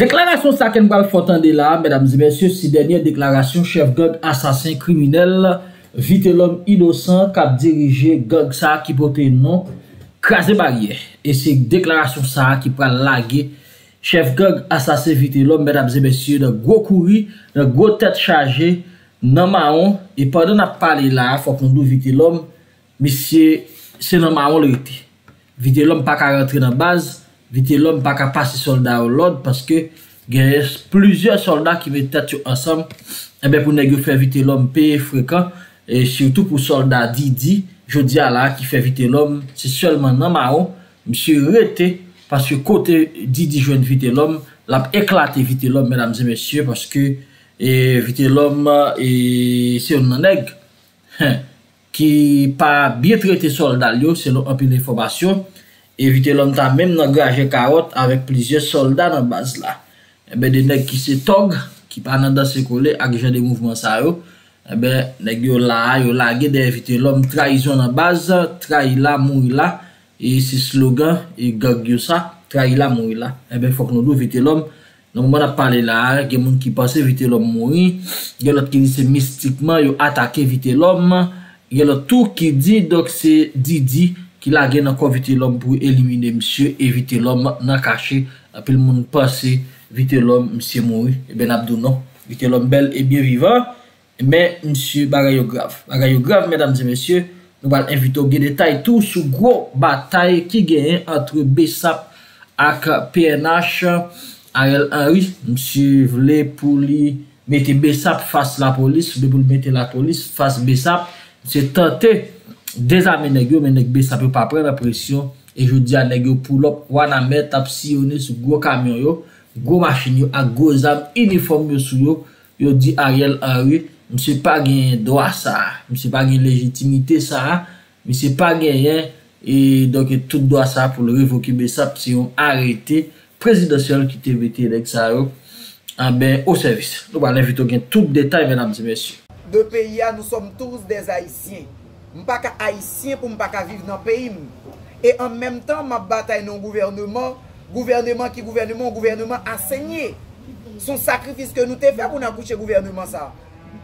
Deklarasyon sa kenm gwa fwantande la, medam zi bensyo, si denye deklarasyon, chef gog, asasin, kriminel, vite lom, idosan, kap dirije, gog sa ki pote non, krasi barye. E se deklarasyon sa ki pralage, chef gog, asasin, vite lom, medam zi bensyo, nan go kouri, nan go tet chaje, nan maon, e pwede nan pale la, fwak nan do vite lom, mi se nan maon lorite. Vite lom pak a rentre nan baz, Vite lom pa ka pase solda ou lode Paske gen yon plouzyon solda ki ve tet yo ansam Ebe eh pou negyo fe vite lom pe frekan E surtout pou solda Didi Jodi ala ki fe vite lom Se solman nan ma ou Mse rete Paske kote Didi jwen vite lom Lam eklate vite lom Mesdames e mesye Paske vite lom se yon eh, nan neg Ki pa biet rete solda yo Se lom api de informasyon evite lom ta menm nan graje karot avèk plizye soldat nan baz la. Ebe eh denèk ki se tog, ki pa nan dan se kole, agè jan de mouvment sa yo, ebe eh denèk yo la, yo la gen denèk evite lom, traizyon nan baz, trai la, moui la, e si slogan, e garg yo sa, trai la, moui la. Ebe fok nou do evite lom, nan mou mwana pale la, gen moun ki pase evite lom moui, gen lot ki di se mistikman, yo atake evite lom, gen lot tou ki di, dok se di di, ki la gen akon vite lom pou elimine msye evite lom nan kache apil moun pase vite lom msye moui e eh ben abdounan vite lom bel e bien viva e eh men msye bagayograv bagayograv medan zi msye nou bal evito gen detay tou sou gro batay ki gen entre besap ak PNH a el anri msye vle pou li mette besap fas la polis be pou li mette la polis fas besap msye tante Desa menegyo menegbe sape pa prena presyon E jodi anegyo pou lop wana met ap siyonen sou gwo kamyon yo Gwo machin yo a gwo zam uniform yo sou yo Yo di Ariel Henry Mse pa genyen doa sa Mse pa genyen legitimite sa Mse pa genyen E donke tout doa sa pou lor evoke be sa Psiyon arete Prezidasyon ki te vete lek sa yo A ah ben o servis Nou ba anevito gen tout detay vena mse mersi De pe ya nou som tous desa isyen M pa ka aisyen pou m pa ka vive nan peyi m. E an menm tan ma batay nan gouvernement, gouvernement ki gouvernement, gouvernement asenye. Son sakrifis ke nou te fe akou nan kouche gouvernement sa.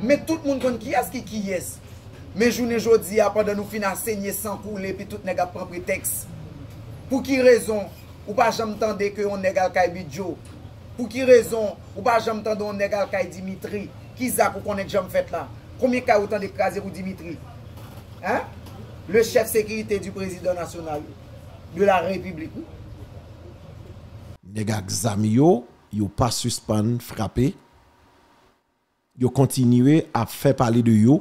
Me tout moun kon kiyas ki kiyes. Me jounen jodi apan dan nou fin asenye san kou le pi tout nega prampri teks. Pou ki rezon, ou pa jom tende ke yon negal kay Bidjo? Pou ki rezon, ou pa jom tende yon negal kay Dimitri? Kiza pou konen jom fet la? Koumi ka yon tende kwa zirou Dimitri? Le chef sécurité du président national De la République Nega gzami yo Yo pa suspane frape Yo kontinue ap fe pale de yo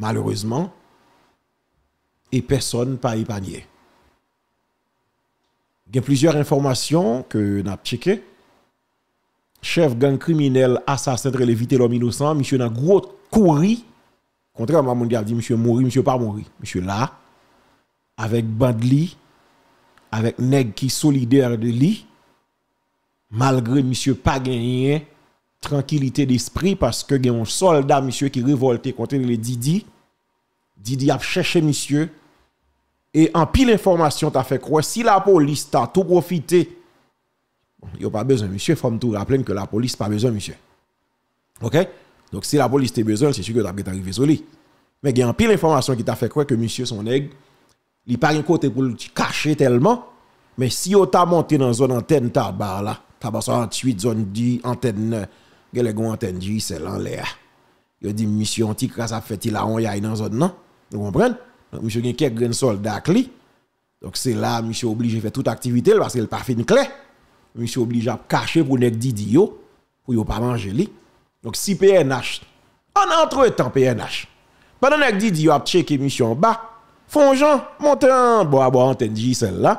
Malheureseman E person pa ipanye Gen plizier informasyon Ke nap cheke Chef gang kriminel Asas entre le vitel en 1900 Miche yo nan grot kouri Contrairement à mon gars, dit, monsieur mourir, monsieur pas mourir. Monsieur là, avec Bandli, avec Neg qui solidaire de lui, malgré monsieur pas gagné, tranquillité d'esprit parce que y a un soldat, monsieur, qui révolté contre les Didi. Didi a cherché monsieur. Et en pile information, as fait croire, si la police t'a tout profité, il n'y a pas besoin, monsieur, faut tout rappeler que la police pas besoin, monsieur. OK donc si la police t'a besoin, c'est sûr que tu as arrivé sur lui. Mais il y a un pile d'informations qui t'a fait croire que monsieur son nègre, il pas un côté pour le cacher tellement, mais si on t'a monté dans zone antenne tabac là, tabac 28 zone 10 antenne, les est antenne 10 c'est là l'air. Il dit monsieur antique ça fait il a un y dans zone non. Vous comprenez Donc monsieur gagne quelques grains soldats clé. Donc c'est là monsieur obligé de faire toute activité parce qu'il pas fait une clé. Monsieur obligé à cacher pour nèg Didio pour ne pas manger lui. Donk si PNH, an antre tan PNH. Panan ek di di yo ap cheke misyon ba, fon jan, montan, bo a bo an ten di jisen la,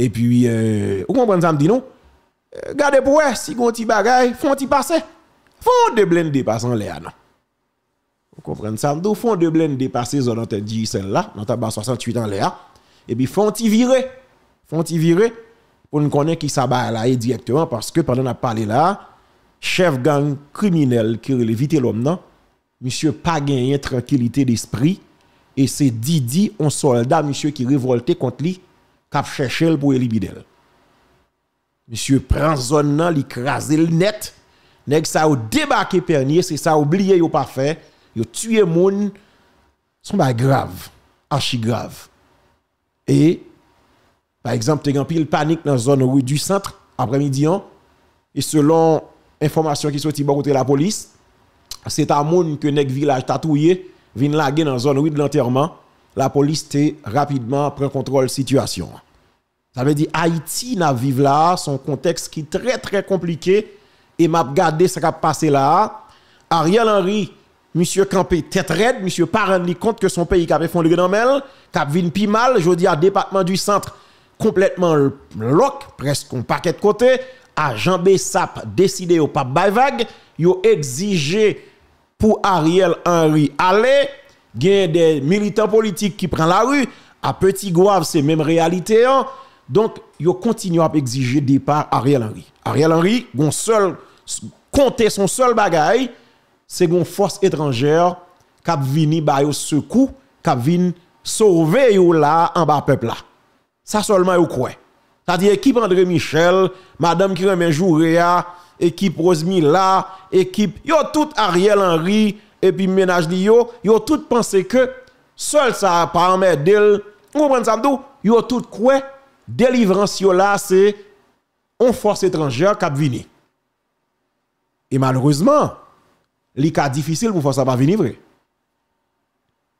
epi, ou kon pren sanm di nou, gade pou e, si kon ti bagay, fon ti pase, fon deblen depas an le a nan. Ou kon pren sanm, do fon deblen depase zon an ten di jisen la, nan ta ba 68 an le a, epi fon ti vire, fon ti vire, pou nou konen ki sa ba la e direktman, paske panan ap pale la a, chef gang criminel qui a l'homme non monsieur pas gagné tranquillité d'esprit et c'est Didi un soldat monsieur qui révolté contre lui qui cherché pour éliminer monsieur prend zone l'écraser le net nèg ça ou débarqué pernier c'est ça oublié yo pas fait yo tué moun son pas grave archi grave et par exemple il panique dans zone rue du centre après-midi hein? et selon information qui sortit contre la police c'est à monde que village tatoué vin laguer dans zone de l'enterrement la police est rapidement en contrôle situation ça veut dire Haïti na vivre là son contexte qui très très compliqué et m'a regardé ce qui a passé là Ariel Henry Monsieur Campé tête raide, monsieur pas rendu compte que son pays qui avait fondé dans mel, qui vin pi mal, je dis à département du centre complètement lock, presque un paquet de côté, agent Bessap décidé au pas bay vague, yo exigé pour Ariel Henry aller, a des militants politiques qui prennent la rue, à Petit Gouave c'est même réalité hein. Donc yo continue à exiger départ Ariel Henry. Ariel Henry, gon seul compter son seul bagage, c'est une force étrangère qui vini ba yo qui cap vini sauver yo là en bas peuple là. Ça seulement yo croit. C'est-à-dire équipe André Michel, Madame qui remet Jouréa, équipe Rosemila, équipe, yo tout Ariel Henry, et puis ménage li yo, yo tout pensé que seul ça pas emmerdé, vous comprenez ça Yo tout quoi délivrance yo là c'est on force étrangère qui a vini. Et malheureusement, les cas difficile pour force pas venir vrai.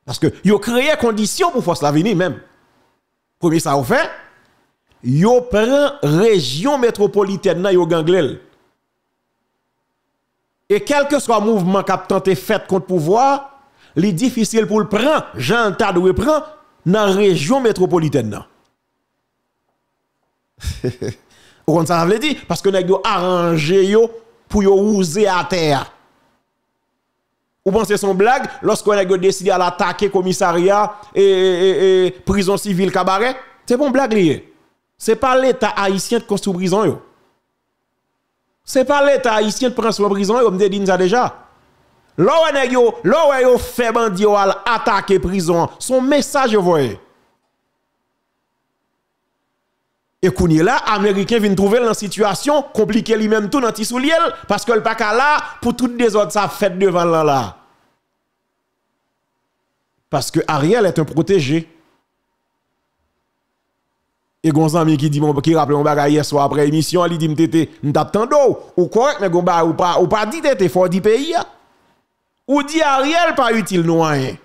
Parce que yo créé conditions pour force à venir même. Premier ça au fait yo prend région métropolitaine nan yo ganglel. Et quel que soit mouvement cap tenté fait contre pouvoir, li difficile pour le prendre, Jean ta ou prendre dans région métropolitaine nan. Ou kon sa veux dire parce que nèg yo yo pour yo à terre. Ou pensez son blague lorsqu'on a décidé à l'attaquer commissariat et, la prison civile cabaret, c'est bon blague lié. Ce n'est pas l'État haïtien qui construit prison. Ce n'est pas l'État haïtien qui prend sur prison, comme je dit ça déjà. Lorsque yo, yo fait bandi al prison, son message voyez. Et qu'on là, Américain vient trouver la situation compliquée lui-même tout dans parce que le pas là pour toutes les autres ça fait devant là là. Parce que Ariel est un protégé. Et gon zami qui dit mon qui rappelle mon bagage hier soir après émission, il dit m'tété, m't'attend ou correct mais gon ou pas ou pas dit t'été faut du pays. Ou dit Ariel pas utile non rien.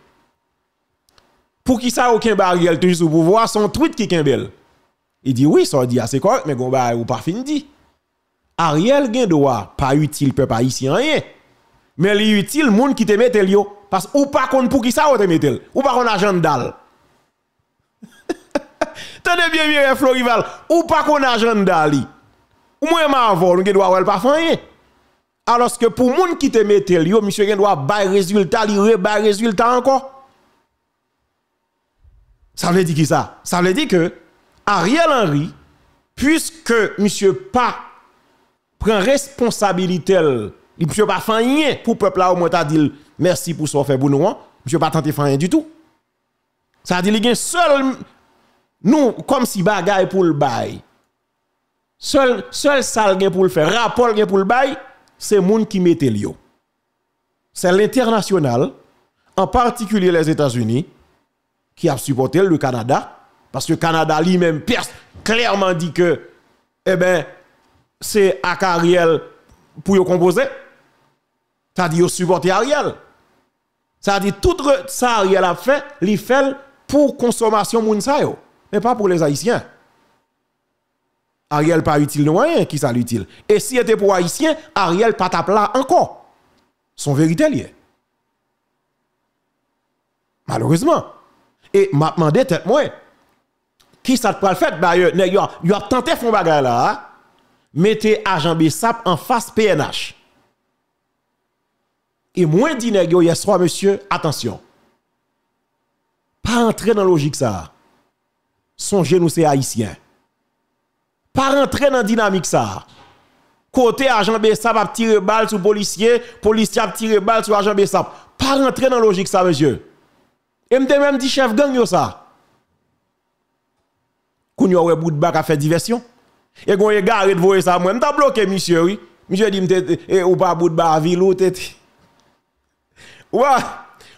Pour qui ça aucun Ariel toujours pour pouvoir son tweet qui bel. Il dit oui, ça dit assez correct mais gon ou pas fin dit. Ariel gen droit pas utile peuple haïtien rien. Mais li utile monde qui te mette yo parce ou pas pour qui ça ou te mette ou pas qu'on agenda Tenez bien, bien, Florival, ou pas qu'on a Dali. Ou moins on ou doit pas pas rien. Alors que pour moun qui te mette yo, oh, monsieur gen doit résultat, li rebail résultat encore. Ça veut dire qui ça? Ça veut dire que Ariel Henry, puisque monsieur pas prend responsabilité, monsieur pas fait rien pour peuple là au moins t'a dit merci pour ce fait pour nous, hein. monsieur pas tenter faire rien du tout. Ça veut dire il y a seul nous, comme si bagaille pour le bail. Seul, seul sale pour le faire, rapport pour le bail, c'est monde qui mette le C'est l'international, en particulier les États-Unis, qui a supporté le Canada, parce que le Canada lui-même clairement dit que, eh ben, c'est à Ariel pour composer. Ça dit, supporter Ariel. Ça dit, tout ça Ariel a fait, il fait pour consommation moun mais pas pour les Haïtiens. Ariel pas utile non rien, qui ça l'utile. Et si était pour Haïtiens, Ariel pas tape là encore. Son vérité lié. Malheureusement. Et m'a demandé tête moi qui ça te le fait d'ailleurs, bah, yo a tenté font bagay là. Hein. Mettez agent Bessap en face PNH. Et moins dit il y hier monsieur, attention. Pas entrer dans la logique ça songez nous c'est haïtien. Pas rentrer dans la dynamique ça. Côté agent Bessap a tiré balle sur policier, policier a tiré balle sur agent Bessap. Pas rentrer dans la logique ça, monsieur. Et même dit chef gang yo ça. Koun yo wè bout qui a fait diversion. Et gon gars de voyer ça moi, m'ta bloqué monsieur oui. Monsieur dit m'te eh, ou pas bout de à ville ou tête. Ouah,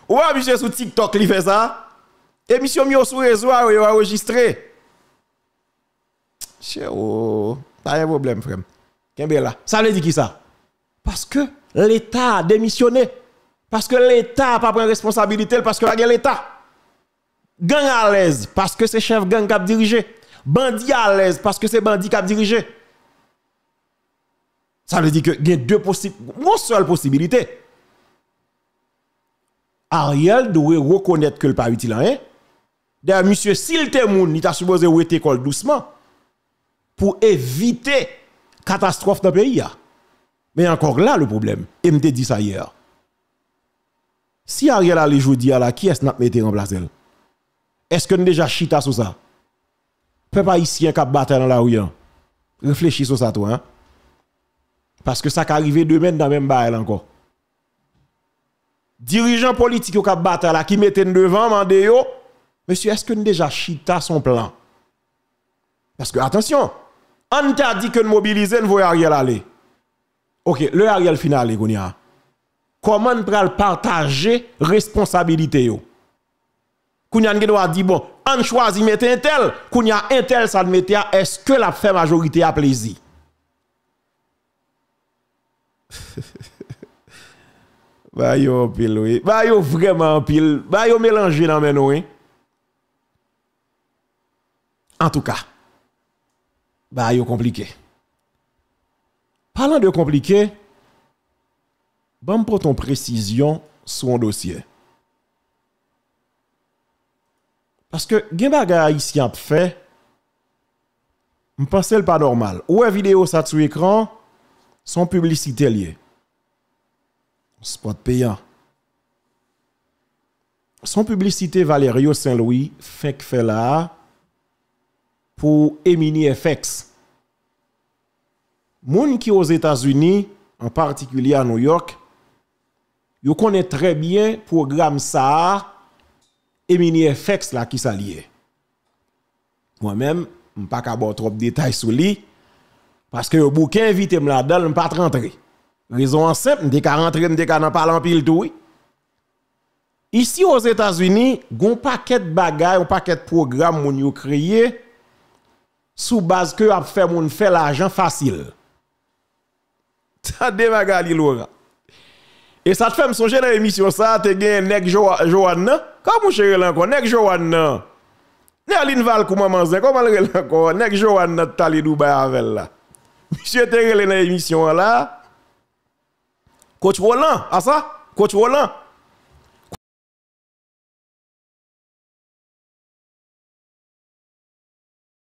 ouah monsieur sur TikTok il fait ça. Émission mis sur réseau ah a enregistré. Chéo, pas un problème, frère. Kembe Ça veut dire qui ça? Parce que l'État a démissionné. Parce que l'État n'a pas pris responsabilité, parce que l'État. Gang à l'aise, parce que c'est chef gang qui a dirigé. Bandit à l'aise, parce que c'est bandi qui a dirigé. Ça veut dire que il y a deux possibilités, une seule possibilité. Ariel doit reconnaître que le pas utile, hein? D'ailleurs, monsieur, s'il le moun, il t'a supposé ou col doucement pour éviter catastrophe dans le pays. Mais encore là, le problème, et me dit ça hier. Si Ariel a les à la qui est-ce qui mis en place Est-ce que nous déjà chita sur ça? Peu Peuple haïtien qui battu dans la rue, hein. réfléchis sur ça toi. Hein? Parce que ça qui arrive demain dans même bail encore. Dirigeants politiques qui battre là, qui mettent devant, mandé Monsi, eske nou deja chita son plan? Paske, atensyon, an te a di ke nou mobilize, nou voye a riel ale. Ok, le bon, a riel final e, kounyan. Kouman prel partaje responsabilite yo? Kounyan genou a di, bon, an chwazi mette intel, kounyan intel san mette a, eske la fè majorite a plezi? Bayo pil wey, bayo vreman pil, bayo melange nan men wey, En tout cas, bah, yo compliqué. Parlant de compliqué, bon pour ton précision sur un dossier. Parce que gen bagay ici a fait, me pense pas normal. Ou vidéo ça sur écran, son publicité liée. Spot payant. Son publicité Valerio Saint-Louis fait que fait là pour Emini FX. Moun qui aux États-Unis, en particulier à New York, yo connaît très bien programme ça Emini FX là qui s'allie. Moi-même, vais pas capable trop de détails sur lui parce que yo bouquin invité me là-dedans, pas rentrer. Raison simple, m'te ka rentrer, m'te ka n'en parler en pile tout. Ici aux États-Unis, gon paquet de bagages, un paquet de programmes moun yo créé Sou baz kè ap fè moun fè l'ajan fasil Tade magali loura E sa t'fèm sojè nan emisyon sa Te gen nek joan nan Kwa moun chè relan kon, nek joan nan Ne alin val kou maman zè Kwa moun relan kon, nek joan nan Talidou bay avèl la Misyè te relan nan emisyon la Koch Wolan, asa Koch Wolan